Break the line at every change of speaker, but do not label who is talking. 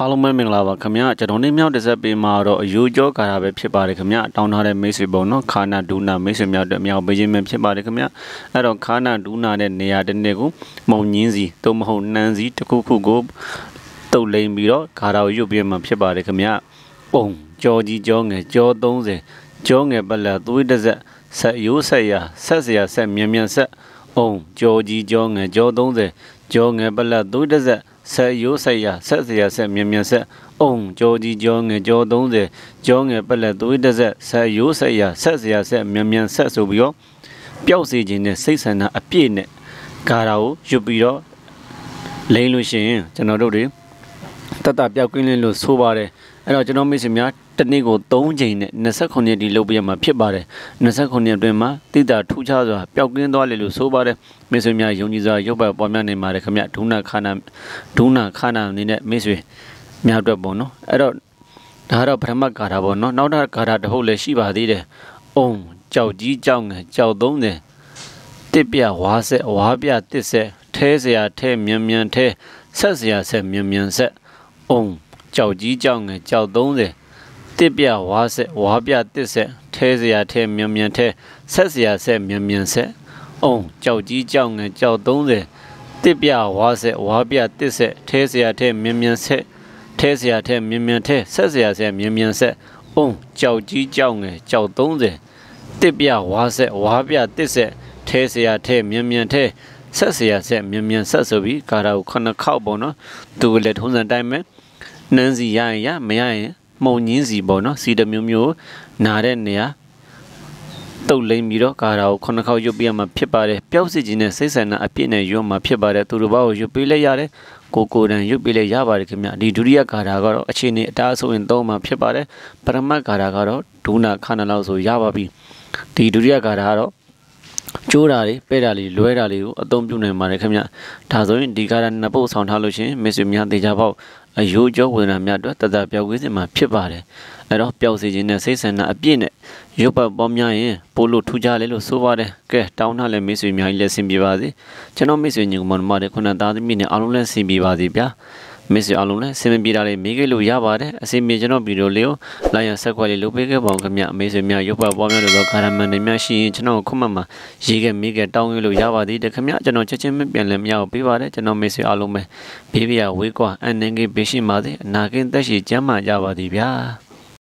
အားလုံးပဲမင်္ဂလာပါခင်ဗျာကျွန်တော်နေမြောက်တစ်ဆက်ပေးမှာတော့အယူကြောကာရာပဲဖြစ်ပါတယ်ခင်ဗျာတောင်းထားတဲ့မိတ်ဆွေပုံနော်ခါနာဒူနာမိတ်ဆွေများအတွက်အမြောက်ပေးခြင်းပဲဖြစ်ပါတယ်ခင်ဗျာအဲ့တော့ခါနာဒူနာတဲ့နေရာတစ်နှစ်ကိုမုံညင်းစီသို့မဟုတ်နှမ်းစီတစ်ခုခုကိုတုတ်လိမ်ပြီးတော့ကာရာကိုရွတ်ပြမှာဖြစ်ပါတယ်ခင်ဗျာပုံကြောကြီးကြောငယ်ကြော30ကြောငယ်ပလက်သွေးတစ်ဆက်ဆက်ရိုးဆက်ရာဆက်စရာဆက်မြန်မြန်ဆက်အုံကြောကြီးကြောငယ်ကြော30ကြောငယ်ပလက်သွေးတစ်ဆက်ဆက်ရိုးဆက်ရဆက်စရာဆက်မြင်မြင်ဆက်အုံကြောကြီးကြောငယ်ကြော30ကြောငယ်ပက်လက်သွေးတစ်ဆက်ဆက်ရိုးဆက်ရဆက်စရာဆက်မြင်မြင်ဆက်ဆိုပြီးတော့ပျောက်စေခြင်းနဲ့စိတ်ဆန္ဒအပြည့်နဲ့ဂါရာကိုရွတ်ပြီးတော့လိမ့်လို့ရှိရင်ကျွန်တော်တို့တွေတက်တာပြောက်ကင်းလင်းလို့ဆိုပါတယ်အဲ့တော့ကျွန်တော်မိတ်ဆွေများတနေ့ကို3ချိန်နဲ့29ရက်ဒီလုပ်ပြရမှာဖြစ်ပါတယ်29ရက်အတွင်းမှာတိတာထူးခြားစွာပျောက်ကင်းသွားလေလို့ဆိုပါတယ်မိတ်ဆွေများယုံကြည်စွာရုပ်ပတ်ပေါ်များနေပါတယ်ခင်ဗျဒုနာခါနာဒုနာခါနာအနေနဲ့မိတ်ဆွေများအတွက်ပေါ့နော်အဲ့တော့ဒါကတော့ပထမကာထာပေါ့နော်နောက်ထပ်ကာထာတစ်ပုဒ်လည်းရှိပါသေးတယ်အုံကြောက်ကြီးကြောက်ငယ်ကြောက်30တစ်ပြဝါဆက်ဝါပြတစ်ဆက်ထဲเสียထဲမြန်မြန်ထဲဆက်เสียဆက်မြန်မြန်ဆက်အုံကြောက်ကြီးကြောက်ငယ်ကြောက်30တစ်ပြဝါဆက်ဝါပြတစ်ဆက်ထဲစရာထဲမြန်မြန်ထဲဆက်စရာဆက်မြန်မြန်ဆက်အုံကြောက်ကြီးကြောက်ငယ်ကြောက်30တစ်ပြဝါဆက်ဝါပြတစ်ဆက်ထဲစရာထဲမြန်မြန်ဆက်ထဲစရာထဲမြန်မြန်ထဲဆက်စရာဆက်မြန်မြန်ဆက်အုံကြောက်ကြီးကြောက်ငယ်ကြောက်30တစ်ပြဝါဆက်ဝါပြတစ်ဆက်ထဲစရာထဲမြန်မြန်ထဲဆက်စရာဆက်မြန်မြန်ဆက်ဆိုပြီးကာရာကိုခုနှစ်ခေါက်ပေါ့နော်သူလည်းထုံးစံတိုင်းပဲနှမ်းစီရရင်ရမရရင်မှုံညင်းစီပေါ့နော်စီတမျိုးမျိုးနာတဲ့နေရာတုတ်လိမ့်ပြီးတော့ကာရာကိုခုနှစ်ခေါက်ရွတ်ပြရမှာဖြစ်ပါတယ်ပျောက်စီခြင်းနဲ့စိတ်ဆန္ဒအပြည့်နဲ့ရွတ်မှာဖြစ်ပါတယ်သူတို့ဘာကိုရွတ်ပြလဲရတယ်ကိုကိုတန်ရွတ်ပြလဲရပါတယ်ခင်ဗျဒီဒုတိယကာရာကတော့အခြေအနေအတားဆိုရင်သုံးမှာဖြစ်ပါတယ်ပရမတ်ကာရာကတော့ဒုနာခဏလောက်ဆိုရပါပြီဒီဒုတိယကာရာကတော့ကျိုးတာတွေပဲ့တာတွေလွဲတာတွေကိုအသုံးပြုနိုင်ပါတယ်ခင်ဗျဒါဆိုရင်ဒီကာရာနှစ်ပုတ်ဆောင်ထားလို့ရှင်မေဆွေများတေချာပေါက်အယိုးကြောဝေဒနာများအတွက်တသက်ပျောက်ကင်းစင်မှာဖြစ်ပါတယ်အဲ့တော့ပျောက်စေခြင်းနဲ့စိတ်ဆန္ဒအပြည့်နဲ့ရုပ်ပတ်ပေါင်းများရင်ပို့လို့ထူးခြားလဲလို့ဆိုပါတယ်ကဲတောင်းထားလဲမိတ်ဆွေများကြီးလည်းဆင်ပြေပါစေကျွန်တော်မိတ်ဆွေညီကောင်မတွေခုနသားသမီးနဲ့အားလုံးလည်းဆင်ပြေပါစေဗျာမစ်ဆွေအားလုံးလည်းအဆင်ပြေတာလေးမေးခဲ့လို့ရပါတယ်အဆင်ပြေကျွန်တော်ဗီဒီယိုလေးကိုလိုက်ရဆက်ခွက်လေးလုပ်ပေးခဲ့ပါအောင်ခင်ဗျအမေဆွေများရုပ်ပတ်ပွားများလို့တော့ကာရမန်တွေများရှိရင်ကျွန်တော်ခွင့်မှမှာရေးခဲ့မေးခဲ့တောင်းရလို့ရပါသည်တခင်ဗျကျွန်တော်ချက်ချင်းမပြန်လည်းမရအောင်ပေးပါတယ်ကျွန်တော်မစ်ဆွေအားလုံးပဲဘေးပြဝေးကွာအန်နင်းကြီးပေးရှိပါသည်အနာကင်းသက်ရှိကျမ်းမာကြပါသည်ဗျာ